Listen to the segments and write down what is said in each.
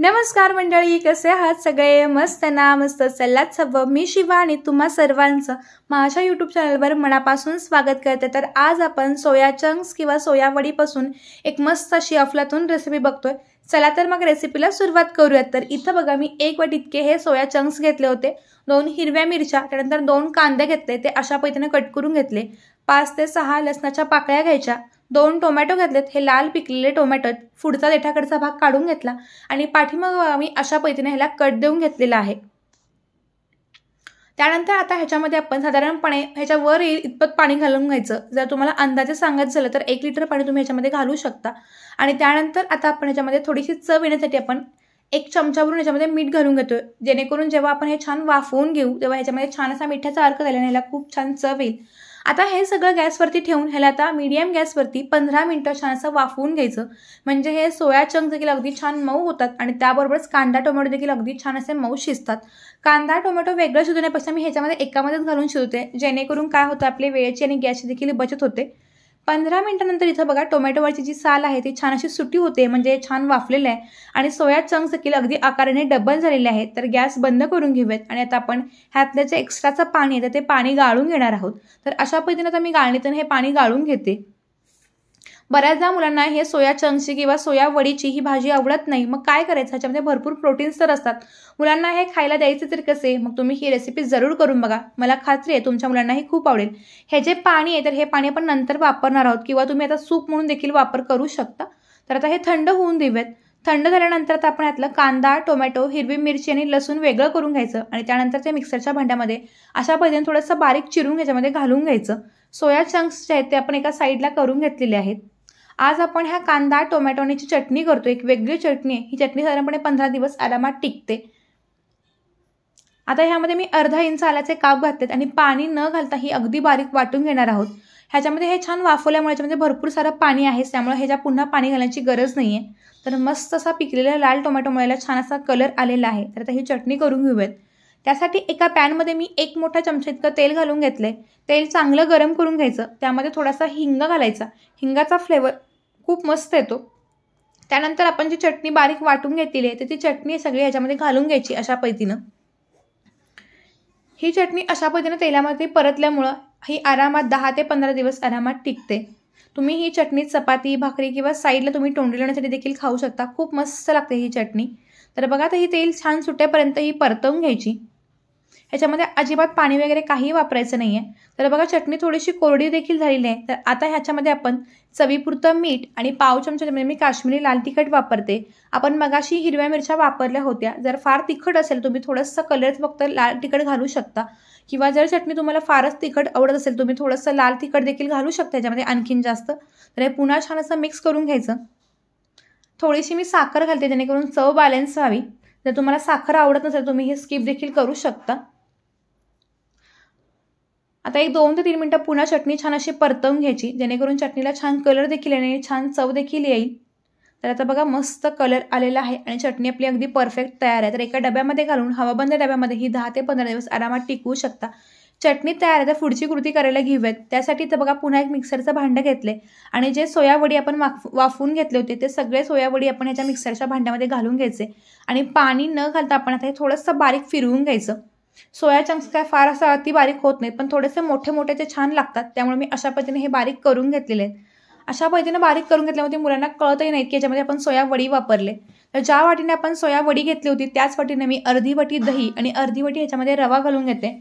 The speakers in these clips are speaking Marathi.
नमस्कार मंडळी कसे आहात सगळे मस्त ना मस्त सल्लाच सव मी शिवा आणि तुम्हा सर्वांचं माझ्या यूट्यूब चॅनलवर मनापासून स्वागत करते तर आज आपण सोया चंक्स किंवा सोया वडीपासून एक मस्त अशी अफलातून रेसिपी बघतोय चला तर मग रेसिपीला सुरुवात करूयात तर इथं बघा मी एक वाट इतके हे सोया चंक्स घेतले होते दोन हिरव्या मिरच्या त्यानंतर दोन कांदे घेतले ते अशा पैतीने कट करून घेतले पाच ते सहा लसणाच्या पाकळ्या घ्यायच्या दोन टोमॅटो घातलेत हे लाल पिकलेले टोमॅटो पुढचा देठाकडचा भाग काढून घेतला आणि पाठीमाग आम्ही अशा पद्धतीने ह्याला कट देऊन घेतलेला आहे त्यानंतर आता ह्याच्यामध्ये आपण साधारणपणे ह्याच्यावर येईल इतपत पाणी घालून घ्यायचं जर तुम्हाला अंदाजे सांगायचं झालं तर एक लिटर पाणी तुम्ही ह्याच्यामध्ये घालू शकता आणि त्यानंतर आता आपण ह्याच्यामध्ये थोडीशी चव येण्यासाठी आपण एक चमचावरून ह्याच्यामध्ये मीठ घालून घेतोय जेणेकरून जेव्हा आपण हे छान वाफवून घेऊ तेव्हा ह्याच्यामध्ये छान असा मिठाचा अर्क झाल्याने ह्याला खूप छान चव येईल आता हे सगळं गॅसवरती ठेवून ह्याला आता मीडियम गॅसवरती पंधरा मिनटं छान असं वाफवून घ्यायचं म्हणजे हे सोया चंक देखील अगदी छान मऊ होतात आणि त्याबरोबरच कांदा टोमॅटो देखील अगदी छान असे मऊ शिजतात कांदा टोमॅटो वेगळं शिजवण्यापेक्षा मी ह्याच्यामध्ये एकामध्येच घालून शिजवते जेणेकरून काय होतं आपले वेळेची आणि गॅसची देखील बचत होते पंधरा मिनिटानंतर इथं बघा टोमॅटोवरची जी साल आहे ती छान अशी सुटी होते म्हणजे छान वाफलेलं आहे आणि सोया चंक्स देखील अगदी आकाराने डबल झालेले आहेत तर गॅस बंद करून घेऊयात आणि आता आपण ह्यातल्याचं एक्स्ट्राचं पाणी आहे तर ते पाणी गाळून घेणार आहोत तर अशा पद्धतीने आता मी गाळणीतून हे पाणी गाळून घेते बऱ्याचदा मुलांना हे सोया चंक्सची किंवा सोया वडीची ही भाजी आवडत नाही मग काय करायचं ह्याच्यामध्ये भरपूर प्रोटीन्स तर असतात मुलांना हे खायला द्यायचे तर कसे मग तुम्ही ही रेसिपी जरूर करून बघा मला खात्री आहे तुमच्या मुलांना हे खूप आवडेल हे जे पाणी आहे तर हे पाणी आपण नंतर वापरणार आहोत किंवा तुम्ही आता सूप म्हणून देखील वापर करू शकता तर आता हे थंड होऊन देऊयात थंड झाल्यानंतर आता आपण यातलं कांदा टोमॅटो हिरवी मिरची आणि लसूण वेगळं करून घ्यायचं आणि त्यानंतर ते मिक्सरच्या भांड्यामध्ये अशा पद्धतीने थोडंसं बारीक चिरून ह्याच्यामध्ये घालून घ्यायचं सोया चंक्स जे आहेत ते आपण एका साईडला करून घेतलेले आहेत आज आपण ह्या कांदा टोमॅटोनीची चटणी करतो एक वेगळी चटणी आहे ही चटणी साधारणपणे पंधरा दिवस आरामात टिकते आता ह्यामध्ये मी अर्धा इंच आल्याचे काप घातलेत आणि पाणी न घालता ही अगदी बारीक वाटून घेणार आहोत ह्याच्यामध्ये हे छान वाफवल्यामुळे ह्याच्यामध्ये भरपूर सारं पाणी आहे त्यामुळे ह्याच्या पुन्हा पाणी घालण्याची गरज नाही आहे तर मस्त असा पिकलेला लाल टोमॅटोमुळे याला छान असा कलर आलेला आहे तर आता ही चटणी करून घेऊयात त्यासाठी एका पॅनमध्ये मी एक मोठा चमचा इतकं तेल घालून घेतलं तेल चांगलं गरम करून घ्यायचं त्यामध्ये थोडासा हिंग घालायचा हिंगाचा फ्लेवर खूप मस्त येतो त्यानंतर आपण जी चटणी बारीक वाटून घेतलेली आहे तर ती चटणी सगळी याच्यामध्ये घालून घ्यायची अशा पद्धतीनं ही चटणी अशा पद्धतीनं तेलामध्ये परतल्यामुळं ही आरामात दहा ते पंधरा दिवस आरामात टिकते तुम्ही ही चटणी चपाती भाकरी किंवा साईडला तुम्ही तोंडी लावण्यासाठी देखील खाऊ शकता खूप मस्त लागते ही चटणी तर बघा तर ही तेल छान सुट्यापर्यंत ही परतवून घ्यायची ह्याच्यामध्ये अजिबात पाणी वगैरे काही वापरायचं नाही आहे तर बघा चटणी थोडीशी कोरडी देखील झालेली आहे तर आता ह्याच्यामध्ये आपण चवीपुरतं मीठ आणि पाव म्हणजे मी काश्मीरी लाल तिखट वापरते आपण मगाशी हिरव्या मिरच्या वापरल्या होत्या जर फार तिखट असेल तुम्ही थोडंसं कलर फक्त लाल तिखट घालू शकता किंवा जर चटणी तुम्हाला फारच तिखट आवडत असेल तुम्ही थोडंसं लाल तिखट देखील घालू शकता ह्याच्यामध्ये आणखीन जास्त तर हे पुन्हा छान असं मिक्स करून घ्यायचं थोडीशी मी साखर घालते जेणेकरून चव बॅलन्स व्हावी जर तुम्हाला साखर आवडत नसेल तुम्ही हे स्किप देखील करू शकता आता एक दोन ते तीन मिनटं पुन्हा चटणी छान अशी परतवून घ्यायची जेणेकरून चटणीला छान कलर देखील आणि छान चव देखील येईल तर आता बघा मस्त कलर आलेला आहे आणि चटणी आपली अगदी परफेक्ट तयार आहे तर एका डब्यामध्ये घालून हवाबंद डब्यामध्ये ही दहा ते पंधरा दिवस आरामात टिकवू शकता चटणी तयार आहे तर पुढची कृती करायला घेऊयात त्यासाठी तर बघा पुन्हा एक मिक्सरचं भांडं घेतले आणि जे सोयावडी आपण वाफ वाफवून घेतले होते ते सगळे सोयावडी आपण याच्या मिक्सरच्या भांड्यामध्ये घालून घ्यायचे आणि पाणी न घालता आपण आता हे थोडंसं बारीक फिरवून घ्यायचं सोया चंक्स काय फार असं अति बारीक होत नाहीत पण थोडेसे मोठे मोठे ते छान लागतात त्यामुळे मी अशा पद्धतीने हे बारीक करून घेतलेले अशा पद्धतीने बारीक करून घेतल्यामुळे मुलांना कळतही नाहीत की याच्यामध्ये आपण सोया वडी वापरले तर ज्या वाटीने आपण सोया वडी घेतली होती त्याच वाटीने मी अर्धी वटी दही आणि अर्धी वटी ह्याच्यामध्ये रवा घालून घेते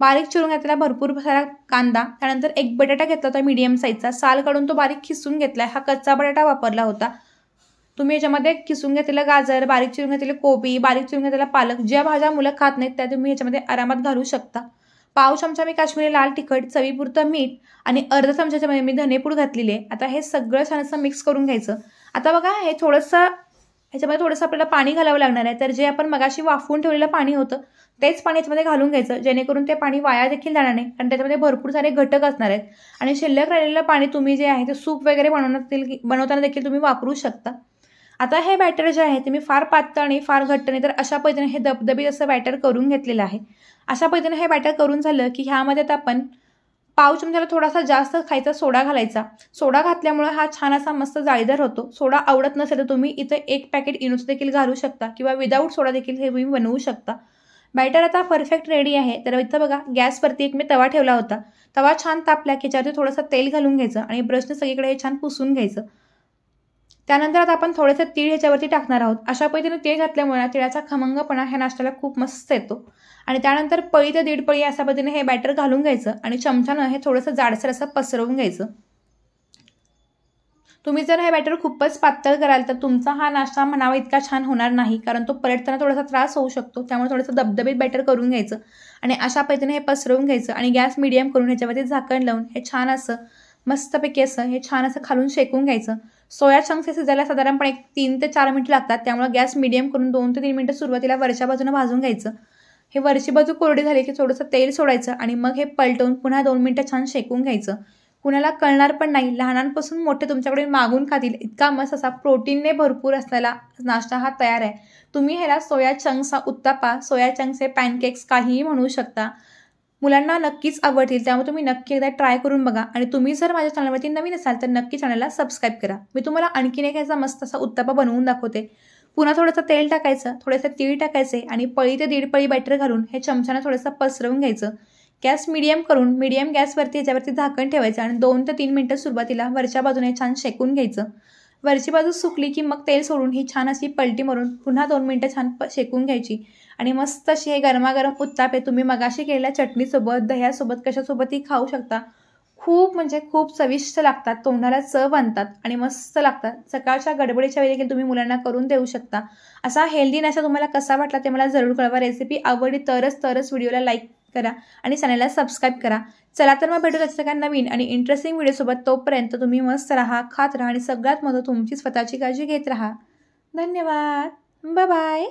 बारीक चिरून घेतलेला भरपूर सारा कांदा त्यानंतर एक बटाटा घेतला होता मीडियम साईजचा साल काढून तो बारीक खिसून घेतला हा कच्चा बटाटा वापरला होता तुम्ही याच्यामध्ये किसून घेतलेलं गाजर बारीक चिरून घेतलेलं कोबी बारीक चिरून घेतलेला पालक ज्या भाज्या मुलं खात नाहीत त्या तुम्ही याच्यामध्ये आरामात घालू शकता पाव चमचा मी काश्मीरी लाल तिखट चवीपुरतं मीठ आणि अर्ध चमच्याच्यामध्ये मी धनेपूड घातलेले आहे आता हे सगळं छान असं मिक्स करून घ्यायचं आता बघा हे थोडंसं ह्याच्यामध्ये थोडंसं आपल्याला पाणी घालावं लागणार आहे तर जे आपण मगाशी वाफवून ठेवलेलं पाणी होतं तेच पाणी याच्यामध्ये घालून घ्यायचं जेणेकरून ते पाणी वाया देखील जाणार नाही कारण त्याच्यामध्ये भरपूर सारे घटक असणार आहेत आणि शिल्लक राहिलेलं पाणी तुम्ही जे आहे ते सूप वगैरे बनवण्यात बनवताना देखील तुम्ही वापरू शकता आता हे बॅटर जे आहे ते मी फार पातळ आणि फार घट्ट नाही तर अशा पद्धतीने हे दबदबीत असं बॅटर करून घेतलेलं आहे अशा पद्धतीने हे बॅटर करून झालं की ह्यामध्ये आता आपण पाव चमचाला म्हणजे थोडासा जास्त खायचा सोडा घालायचा सोडा घातल्यामुळे हा छान असा मस्त जाळीदार होतो सोडा आवडत नसेल तर तुम्ही इथं एक पॅकेट इनोचं देखील घालू शकता किंवा विदाऊट सोडा देखील हे तुम्ही बनवू शकता बॅटर आता परफेक्ट रेडी आहे तर इथं बघा गॅसवरती एक मी तवा ठेवला होता तवा छान तापला की त्याच्यावरती थोडंसं तेल घालून घ्यायचं आणि ब्रशने सगळीकडे हे छान पुसून घ्यायचं त्यानंतर आता आपण थोडेसे तीळ ह्याच्यावरती टाकणार आहोत अशा पद्धतीने तीळ घातल्यामुळे तिळाचा खमंगपणा ह्या नाश्त्याला खूप मस्त येतो आणि त्यानंतर पळी ते दीड पळी अशा पद्धतीने हे बॅटर घालून घ्यायचं आणि चमच्यानं हे थोडंसं जाडसर असं पसरवून घ्यायचं तुम्ही जर हे बॅटर खूपच पातळ कराल तर तुमचा हा नाश्ता म्हणावा इतका छान होणार नाही कारण तो पलटताना थोडासा त्रास होऊ शकतो त्यामुळे थोडंसं दबदबीत बॅटर करून घ्यायचं आणि अशा पद्धतीने हे पसरवून घ्यायचं आणि गॅस मिडियम करून ह्याच्यावरती झाकण लावून हे छान असं मस्तपैकी असं हे छान असं खालून शेकून घ्यायचं सोया चंक्स हे शिजायला साधारणपणे एक तीन ते चार मिनिटं लागतात त्यामुळे गॅस मिडियम करून दोन ते तीन मिनटं सुरुवातीला वरच्या बाजूनं भाजून घ्यायचं हे वरची बाजू कोरडी झाली की थोडंसं तेल सोडायचं आणि मग हे पलटवून पुन्हा दोन मिनटं छान शेकून घ्यायचं कुणाला कळणार पण नाही लहानांपासून मोठे तुमच्याकडे मागून खातील इतका मस्त असा प्रोटीनने भरपूर असलेला नाश्ता हा तयार आहे तुम्ही ह्याला सोया चंक्स हा उत्तापा सोया चंक्स हे पॅनकेक्स काहीही म्हणू शकता मुलांना नक्कीच आवडतील त्यामुळे तुम्ही नक्की एकदा ट्राय करून बघा आणि तुम्ही जर माझ्या चॅनलवरती नवीन असाल तर नक्की चॅनलला सबस्क्राईब करा मी तुम्हाला आणखीन एक याचा मस्त असा उत्तप्पा बनवून दाखवते पुन्हा थोडंसं तेल टाकायचं थोडंसं तीळ टाकायचे आणि पळी ते दीड पळी बॅटर घालून हे चमच्यानं थोडंसं पसरवून घ्यायचं गॅस मिडियम करून मीडियम गॅसवरती याच्यावरती झाकण ठेवायचं आणि दोन ते तीन मिनटं सुरुवातीला वरच्या बाजूने छान शेकून घ्यायचं वरची बाजू सुकली की मग तेल सोडून ही छान अशी पलटी मारून पुन्हा दोन मिनटं छान शेकून घ्यायची आणि मस्त अशी हे गरमागरम आहे तुम्ही मगाशी केलेल्या चटणीसोबत दह्यासोबत कशासोबतही खाऊ शकता खूप म्हणजे खूप चविष्ट लागतात तोंडाला चव आणतात आणि मस्त लागतात सकाळच्या गडबडीच्या वेळी देखील तुम्ही मुलांना करून देऊ शकता असा हेल्दी नाश्ता तुम्हाला कसा वाटला ते मला जरूर कळवा रेसिपी आवडली तरच तरच व्हिडिओला लाईक करा आणि चॅनलला सबस्क्राईब करा चला तर मग भेटू त्याच्या काय नवीन आणि इंटरेस्टिंग व्हिडिओसोबत तोपर्यंत तुम्ही मस्त राहा खात राहा आणि सगळ्यात मदत तुमची स्वतःची काळजी घेत राहा धन्यवाद बाय